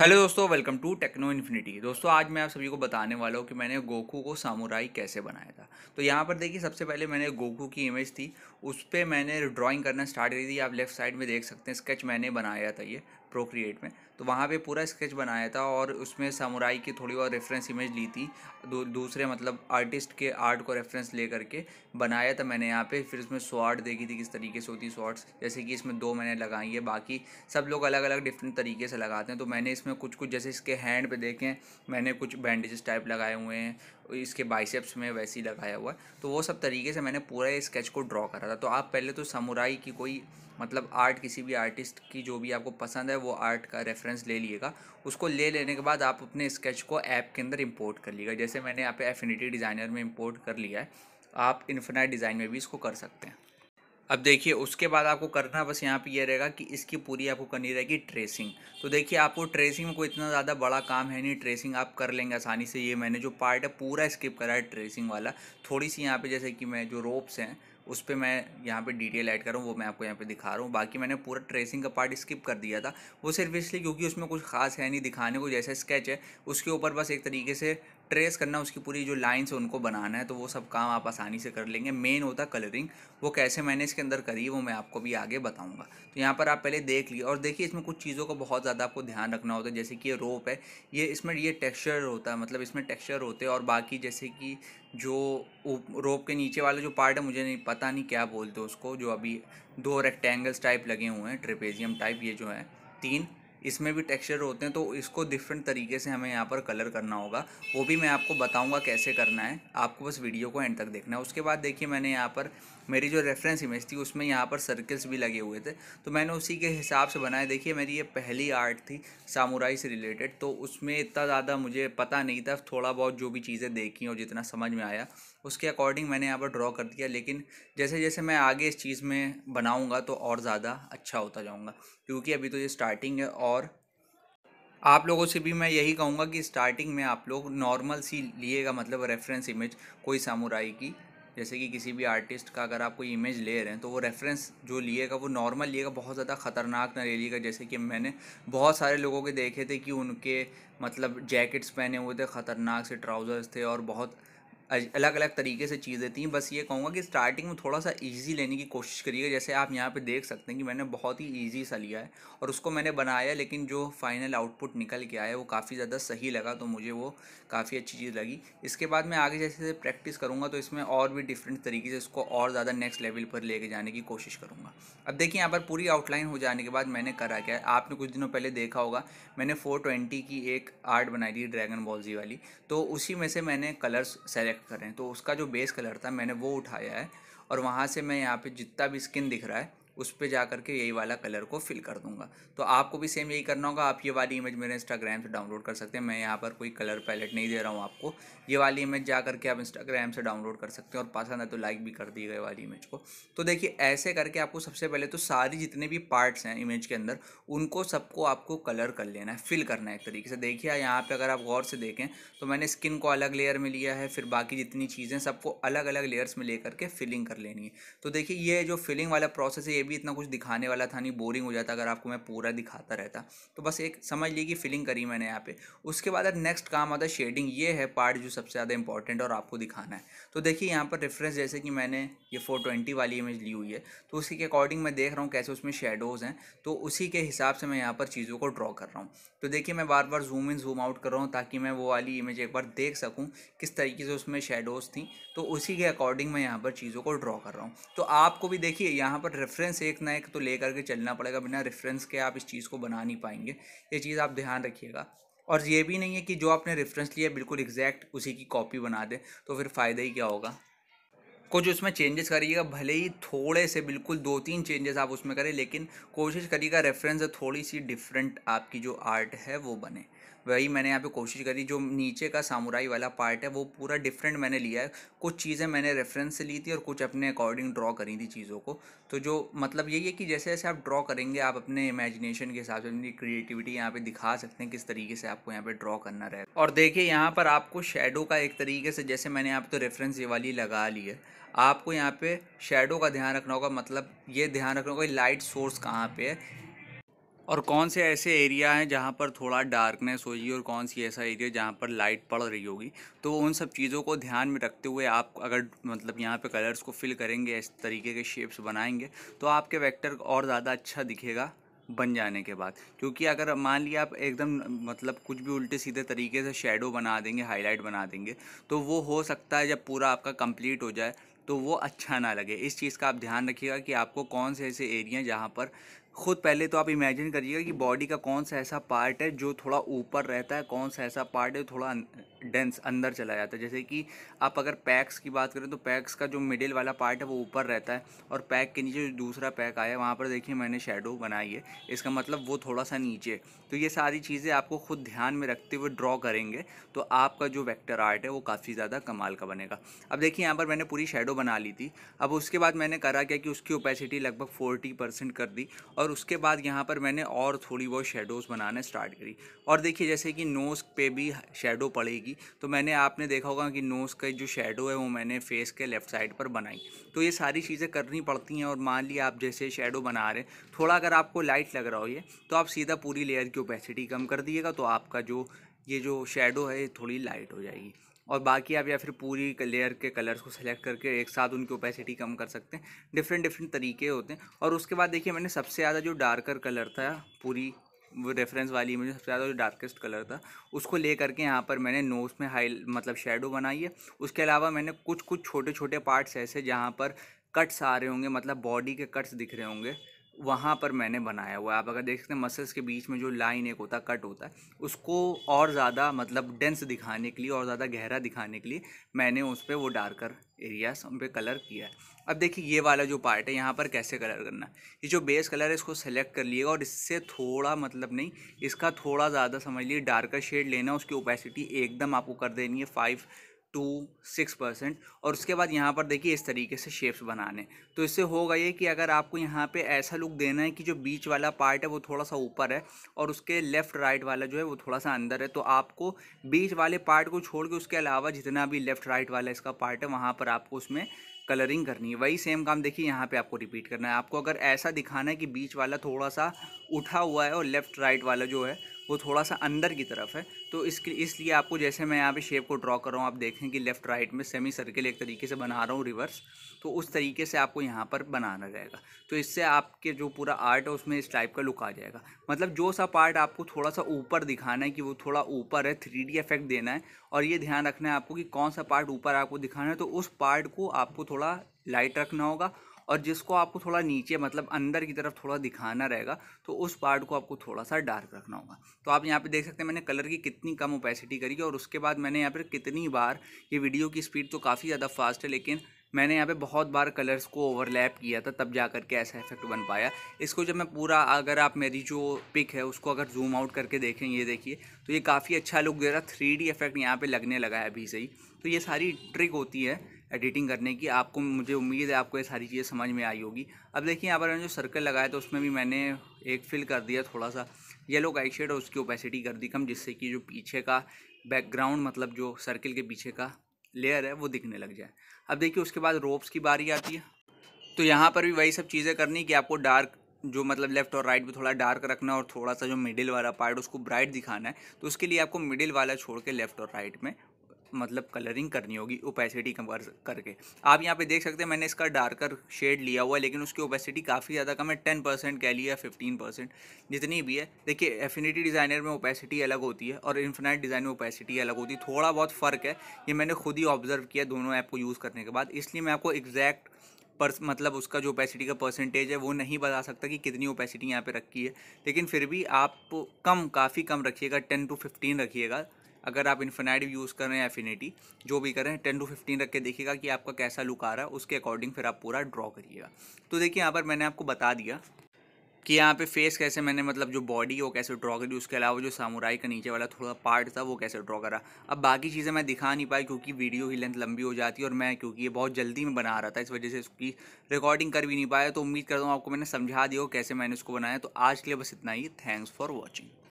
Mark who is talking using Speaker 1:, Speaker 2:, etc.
Speaker 1: hello दोस्तों welcome to techno infinity दोस्तों आज मैं आप सभी को बताने वाला हूँ कि मैंने गोकू को सामुराई कैसे बनाया था तो यहाँ पर देखिए सबसे पहले मैंने गोकू की इमेज थी उस पर मैंने ड्राइंग करना स्टार्ट करी थी आप लेफ्ट साइड में देख सकते हैं स्केच मैंने बनाया था ये प्रोक्रिएट में तो वहाँ पे पूरा स्केच बनाया था और उसमें समुराई की थोड़ी और रेफरेंस इमेज ली थी दू, दूसरे मतलब आर्टिस्ट के आर्ट को रेफरेंस ले करके बनाया था मैंने यहाँ पे फिर उसमें स्वाट देखी थी किस तरीके से होती स्वाट्स जैसे कि इसमें दो मैंने लगाई है बाकी सब लोग अलग अलग डिफरेंट तरीके से लगाते हैं तो मैंने इसमें कुछ कुछ जैसे इसके हैंड पर देखें मैंने कुछ बैंडेजेस टाइप लगाए हुए हैं इसके बाइसेप्स में वैसे ही लगाया हुआ है तो वो सब तरीके से मैंने पूरा ये स्केच को ड्रॉ करा था तो आप पहले तो समुराई की कोई मतलब आर्ट किसी भी आर्टिस्ट की जो भी आपको पसंद है वो आर्ट का रेफरेंस रेफरेंस ले लीजिएगा उसको ले लेने के बाद आप अपने स्केच को ऐप के अंदर इंपोर्ट कर लीजिएगा जैसे मैंने यहाँ पे एफिनिटी डिज़ाइनर में इंपोर्ट कर लिया है आप इन्फिनाइट डिज़ाइन में भी इसको कर सकते हैं अब देखिए उसके बाद आपको करना बस यहाँ पे ये यह रहेगा कि इसकी पूरी आपको करनी रहेगी ट्रेसिंग तो देखिए आपको ट्रेसिंग में कोई इतना ज़्यादा बड़ा काम है नहीं ट्रेसिंग आप कर लेंगे आसानी से ये मैंने जो पार्ट है पूरा स्किप करा है ट्रेसिंग वाला थोड़ी सी यहाँ पे जैसे कि मैं जो रोप्स हैं उस पर मैं यहाँ पे डिटेल ऐड करूँ वो मैं आपको यहाँ पे दिखा रहा हूँ बाकी मैंने पूरा ट्रेसिंग का पार्ट स्किप कर दिया था वो सिर्फ इसलिए क्योंकि उसमें कुछ खास है नहीं दिखाने को जैसा स्केच है उसके ऊपर बस एक तरीके से ट्रेस करना उसकी पूरी जो लाइन्स है उनको बनाना है तो वो सब काम आप आसानी से कर लेंगे मेन होता है कलरिंग वो कैसे मैंने इसके अंदर करी वो मैं आपको भी आगे बताऊंगा तो यहाँ पर आप पहले देख लिए और देखिए इसमें कुछ चीज़ों का बहुत ज़्यादा आपको ध्यान रखना होता है जैसे कि ये रोप है ये इसमें ये टेक्स्चर होता है मतलब इसमें टेक्स्चर होते हैं और बाकी जैसे कि जो रोप के नीचे वाले जो पार्ट है मुझे नहीं पता नहीं क्या बोलते उसको जो अभी दो रेक्टेंगल्स टाइप लगे हुए हैं ट्रिपेजियम टाइप ये जो है तीन इसमें भी टेक्सचर होते हैं तो इसको डिफरेंट तरीके से हमें यहाँ पर कलर करना होगा वो भी मैं आपको बताऊँगा कैसे करना है आपको बस वीडियो को एंड तक देखना है उसके बाद देखिए मैंने यहाँ पर मेरी जो रेफरेंस इमेज थी उसमें यहाँ पर सर्कल्स भी लगे हुए थे तो मैंने उसी के हिसाब से बनाया देखिए मेरी ये पहली आर्ट थी सामुराई से रिलेटेड तो उसमें इतना ज़्यादा मुझे पता नहीं था थोड़ा बहुत जो भी चीज़ें देखी और जितना समझ में आया उसके अकॉर्डिंग मैंने यहाँ पर ड्रॉ कर दिया लेकिन जैसे जैसे मैं आगे इस चीज़ में बनाऊँगा तो और ज़्यादा अच्छा होता जाऊँगा क्योंकि अभी तो ये स्टार्टिंग है और आप लोगों से भी मैं यही कहूँगा कि स्टार्टिंग में आप लोग नॉर्मल सी लिएगा मतलब रेफरेंस इमेज कोई सामुराई की जैसे कि किसी भी आर्टिस्ट का अगर आप कोई इमेज ले रहे हैं तो वो रेफरेंस जो लिएगा वो नॉर्मल लिएगा बहुत ज़्यादा ख़तरनाक ना ले लिएगा जैसे कि मैंने बहुत सारे लोगों के देखे थे कि उनके मतलब जैकेट्स पहने हुए थे ख़तरनाक से ट्राउज़र्स थे और बहुत अलग अलग तरीके से चीज़ें थी बस ये कहूँगा कि स्टार्टिंग में थोड़ा सा इजी लेने की कोशिश करिएगा जैसे आप यहाँ पे देख सकते हैं कि मैंने बहुत ही इजी सा लिया है और उसको मैंने बनाया लेकिन जो फाइनल आउटपुट निकल के आया वो काफ़ी ज़्यादा सही लगा तो मुझे वो काफ़ी अच्छी चीज़ लगी इसके बाद मैं आगे जैसे प्रैक्टिस करूँगा तो इसमें और भी डिफरेंट तरीके से इसको और ज़्यादा नेक्स्ट लेवल पर लेके जाने की कोशिश करूँगा अब देखिए यहाँ पर पूरी आउटलाइन हो जाने के बाद मैंने करा क्या आपने कुछ दिनों पहले देखा होगा मैंने फोर की एक आर्ट बनाई थी ड्रैगन बॉल जी वाली तो उसी में से मैंने कलर्स सेलेक्ट सेलेक्ट करें तो उसका जो बेस कलर था मैंने वो उठाया है और वहाँ से मैं यहाँ पे जितना भी स्किन दिख रहा है उस पर जा करके यही वाला कलर को फिल कर दूंगा तो आपको भी सेम यही करना होगा आप ये वाली इमेज मेरे इंस्टाग्राम से डाउनलोड कर सकते हैं मैं यहाँ पर कोई कलर पैलेट नहीं दे रहा हूँ आपको ये वाली इमेज जा करके आप इंस्टाग्राम से डाउनलोड कर सकते हैं और पसंद है तो लाइक भी कर दिएगा ये वाली इमेज को तो देखिए ऐसे करके आपको सबसे पहले तो सारी जितने भी पार्ट्स हैं इमेज के अंदर उनको सबको आपको कलर कर लेना है फिल करना है एक तरीके से देखिए यहाँ पर अगर आप गौर से देखें तो मैंने स्किन को अलग लेयर में लिया है फिर बाकी जितनी चीज़ें सबको अलग अलग लेयर्स में ले करके फिलिंग कर लेनी है तो देखिए ये जो फिलिंग वाला प्रोसेस है ये भी इतना कुछ दिखाने वाला था नहीं बोरिंग हो जाता अगर आपको मैं पूरा दिखाता रहता तो बस एक समझ ली कि फिलिंग करी मैंने यहाँ पे उसके बाद नेक्स्ट काम आता है शेडिंग ये है पार्ट जो सबसे ज़्यादा इंपॉर्टेंट और आपको दिखाना है तो देखिए यहाँ पर रेफरेंस जैसे कि मैंने ये फोर ट्वेंटी वाली इमेज ली हुई है तो उसी के अकॉर्डिंग मैं देख रहा हूँ कैसे उसमें शेडोज़ हैं तो उसी के हिसाब से मैं यहाँ पर चीज़ों को ड्रॉ कर रहा हूँ तो देखिए मैं बार बार जूम इन जूम आउट कर रहा हूँ ताकि मैं वो वाली इमेज एक बार देख सकूँ किस तरीके से उसमें शेडोज़ थी तो उसी के अकॉर्डिंग मैं यहाँ पर चीज़ों को ड्रॉ कर रहा हूँ तो आपको भी देखिए यहाँ पर रेफरेंस रेफरेंस एक ना एक तो ले करके चलना पड़ेगा बिना रेफरेंस के आप इस चीज़ को बना नहीं पाएंगे ये चीज़ आप ध्यान रखिएगा और ये भी नहीं है कि जो आपने रेफरेंस लिया बिल्कुल एग्जैक्ट उसी की कॉपी बना दें तो फिर फ़ायदा ही क्या होगा कुछ उसमें चेंजेस करिएगा भले ही थोड़े से बिल्कुल दो तीन चेंजेस आप उसमें करें लेकिन कोशिश करिएगा रेफरेंस थोड़ी सी डिफरेंट आपकी जो आर्ट है वो बने वही मैंने यहाँ पे कोशिश करी जो नीचे का सामुराई वाला पार्ट है वो पूरा डिफरेंट मैंने लिया है कुछ चीज़ें मैंने रेफरेंस से ली थी और कुछ अपने अकॉर्डिंग ड्रॉ करी थी चीज़ों को तो जो मतलब यही है कि जैसे जैसे आप ड्रॉ करेंगे आप अपने इमेजिनेशन के हिसाब से अपनी क्रिएटिविटी यहाँ पर दिखा सकते हैं किस तरीके से आपको यहाँ पर ड्रॉ करना रहे और देखिए यहाँ पर आपको शेडो का एक तरीके से जैसे मैंने यहाँ तो रेफरेंस ये वाली लगा ली है आपको यहाँ पे शेडो का ध्यान रखना होगा मतलब ये ध्यान रखना होगा लाइट सोर्स कहाँ पे है और कौन से ऐसे एरिया हैं जहाँ पर थोड़ा डार्कनेस होगी और कौन सी ऐसा एरिया जहाँ पर लाइट पड़ रही होगी तो उन सब चीज़ों को ध्यान में रखते हुए आप अगर मतलब यहाँ पे कलर्स को फिल करेंगे इस तरीके के शेप्स बनाएंगे तो आपके वेक्टर और ज़्यादा अच्छा दिखेगा बन जाने के बाद क्योंकि अगर मान लिया आप एकदम मतलब कुछ भी उल्टे सीधे तरीके से शेडो बना देंगे हाईलाइट बना देंगे तो वो हो सकता है जब पूरा आपका कंप्लीट हो जाए तो वो अच्छा ना लगे इस चीज़ का आप ध्यान रखिएगा कि आपको कौन से ऐसे एरिया जहाँ पर खुद पहले तो आप इमेजिन करिएगा कि बॉडी का कौन सा ऐसा पार्ट है जो थोड़ा ऊपर रहता है कौन सा ऐसा पार्ट है थोड़ा डेंस अंदर चला जाता है जैसे कि आप अगर पैक्स की बात करें तो पैक्स का जो मिडिल वाला पार्ट है वो ऊपर रहता है और पैक के नीचे जो दूसरा पैक आया वहाँ पर देखिए मैंने शेडो बनाई है इसका मतलब वो थोड़ा सा नीचे तो ये सारी चीज़ें आपको खुद ध्यान में रखते हुए ड्रॉ करेंगे तो आपका जो वैक्टर आर्ट है वो काफ़ी ज़्यादा कमाल का बनेगा अब देखिए यहाँ पर मैंने पूरी शेडो बना ली थी अब उसके बाद मैंने करा क्या कि उसकी ओपेसिटी लगभग फोर्टी परसेंट कर दी और उसके बाद यहाँ पर मैंने और थोड़ी बहुत शेडोज़ बनाना स्टार्ट करी और देखिए जैसे कि नोज़ पे भी शेडो पड़ेगी तो मैंने आपने देखा होगा कि नोज़ का जो शेडो है वो मैंने फेस के लेफ्ट साइड पर बनाई तो ये सारी चीज़ें करनी पड़ती हैं और मान ली आप जैसे शेडो बना रहे हैं थोड़ा अगर आपको लाइट लग रहा हो ये तो आप सीधा पूरी लेयर की ओपेसिटी कम कर दिएगा तो आपका जो ये जो शेडो है ये थोड़ी लाइट हो जाएगी और बाकी आप या फिर पूरी लेयर के कलर्स को सेलेक्ट करके एक साथ उनकी ओपेसिटी कम कर सकते हैं डिफरेंट डिफरेंट तरीके होते हैं और उसके बाद देखिए मैंने सबसे ज़्यादा जो डार्कर कलर था पूरी वो रेफरेंस वाली मुझे सबसे ज़्यादा जो डार्केस्ट कलर था उसको ले करके यहाँ पर मैंने नोज़ में हाई मतलब शेडो बनाई है उसके अलावा मैंने कुछ कुछ छोटे छोटे पार्ट्स ऐसे जहाँ पर कट्स आ रहे होंगे मतलब बॉडी के कट्स दिख रहे होंगे वहाँ पर मैंने बनाया हुआ है आप अगर देख सकते हैं मसल्स के बीच में जो लाइन एक होता कट होता है उसको और ज़्यादा मतलब डेंस दिखाने के लिए और ज़्यादा गहरा दिखाने के लिए मैंने उस पर वो डार्कर एरियाज उन पर कलर किया है अब देखिए ये वाला जो पार्ट है यहाँ पर कैसे कलर करना ये जो बेस कलर है इसको सेलेक्ट कर लिएगा और इससे थोड़ा मतलब नहीं इसका थोड़ा ज़्यादा समझ लीजिए डार्कर शेड लेना उसकी ओपेसिटी एकदम आपको कर देनी है फाइव टू सिक्स परसेंट और उसके बाद यहाँ पर देखिए इस तरीके से शेप्स बनाने तो इससे होगा ये कि अगर आपको यहाँ पे ऐसा लुक देना है कि जो बीच वाला पार्ट है वो थोड़ा सा ऊपर है और उसके लेफ़्ट राइट वाला जो है वो थोड़ा सा अंदर है तो आपको बीच वाले पार्ट को छोड़ के उसके अलावा जितना भी लेफ़्ट राइट वाला इसका पार्ट है वहाँ पर आपको उसमें कलरिंग करनी है वही सेम काम देखिए यहाँ पे आपको रिपीट करना है आपको अगर ऐसा दिखाना है कि बीच वाला थोड़ा सा उठा हुआ है और लेफ़्ट राइट वाला जो है वो थोड़ा सा अंदर की तरफ है तो इसके इसलिए आपको जैसे मैं यहाँ पे शेप को ड्रॉ कर रहा हूँ आप देखें कि लेफ्ट राइट में सेमी सर्कल एक तरीके से बना रहा हूँ रिवर्स तो उस तरीके से आपको यहाँ पर बनाना रहेगा तो इससे आपके जो पूरा आर्ट है उसमें इस टाइप का लुक आ जाएगा मतलब जो सा पार्ट आपको थोड़ा सा ऊपर दिखाना है कि वो थोड़ा ऊपर है थ्री इफेक्ट देना है और ये ध्यान रखना है आपको कि कौन सा पार्ट ऊपर आपको दिखाना है तो उस पार्ट को आपको थोड़ा लाइट रखना होगा और जिसको आपको थोड़ा नीचे मतलब अंदर की तरफ थोड़ा दिखाना रहेगा तो उस पार्ट को आपको थोड़ा सा डार्क रखना होगा तो आप यहाँ पे देख सकते हैं मैंने कलर की कितनी कम ओपेसिटी करी है और उसके बाद मैंने यहाँ पर कितनी बार ये वीडियो की स्पीड तो काफ़ी ज़्यादा फास्ट है लेकिन मैंने यहाँ पे बहुत बार कलर्स को ओवरलैप किया था तब जा कर के ऐसा इफेक्ट बन पाया इसको जब मैं पूरा अगर आप मेरी जो पिक है उसको अगर जूम आउट करके देखें ये देखिए तो ये काफ़ी अच्छा लुक दे रहा थ्री इफेक्ट यहाँ पर लगने लगा है अभी से ही तो ये सारी ट्रिक होती है एडिटिंग करने की आपको मुझे उम्मीद है आपको ये सारी चीज़ें समझ में आई होगी अब देखिए यहाँ पर मैंने जो सर्कल लगाया तो उसमें भी मैंने एक फिल कर दिया थोड़ा सा येलो का शेड और उसकी ओपेसिटी कर दी कम जिससे कि जो पीछे का बैकग्राउंड मतलब जो सर्कल के पीछे का लेयर है वो दिखने लग जाए अब देखिए उसके बाद रोप्स की बारी आती है तो यहाँ पर भी वही सब चीज़ें करनी कि आपको डार्क जो मतलब लेफ्ट और राइट भी थोड़ा डार्क रखना और थोड़ा सा जो मिडिल वाला पार्ट उसको ब्राइट दिखाना है तो उसके लिए आपको मिडिल वाला छोड़ के लेफ्ट और राइट में मतलब कलरिंग करनी होगी ओपेसिटी कम करके आप यहाँ पे देख सकते हैं मैंने इसका डार्कर शेड लिया हुआ है लेकिन उसकी ओपेसिटी काफ़ी ज़्यादा कम है टेन परसेंट कह लिया फिफ्टीन परसेंट जितनी भी है देखिए एफिनिटी डिज़ाइनर में ओपेसिटी अलग होती है और इन्फिनाइट डिज़ाइन में ओपेसिटी अलग होती है थोड़ा बहुत फ़र्क है ये मैंने खुद ही ऑब्जर्व किया दोनों ऐप को यूज़ करने के बाद इसलिए मैं आपको एग्जैक्ट पर मतलब उसका जो ओपेसिटी का परसेंटेज है वो नहीं बता सकता कि कितनी ओपेसिटी यहाँ पे रखी है लेकिन फिर भी आप कम काफ़ी कम रखिएगा टेन टू फिफ्टीन रखिएगा अगर आप इन्फेनाइटिव यूज़ कर रहे हैं एफिनिटी जो भी कर रहे हैं टेन टू फिफ्टीन रख के देखिएगा कि आपका कैसा लुक आ रहा है उसके अकॉर्डिंग फिर आप पूरा ड्रॉ करिएगा तो देखिए यहाँ पर मैंने आपको बता दिया कि यहाँ पे फेस कैसे मैंने मतलब जो बॉडी वो कैसे ड्रॉ करी उसके अलावा जो सामुराई का नीचे वाला थोड़ा पार्ट था वो कैसे ड्रॉ करा अब बाकी चीज़ें मैं दिखा नहीं पाई क्योंकि वीडियो की लेंथ लंबी हो जाती है और मैं क्योंकि ये बहुत जल्दी में बना रहा था इस वजह से उसकी रिकॉर्डिंग कर भी नहीं पाया तो उम्मीद करता हूँ आपको मैंने समझा दिया हो कैसे मैंने उसको बनाया तो आज के लिए बस इतना ही थैंक्स फॉर वॉचिंग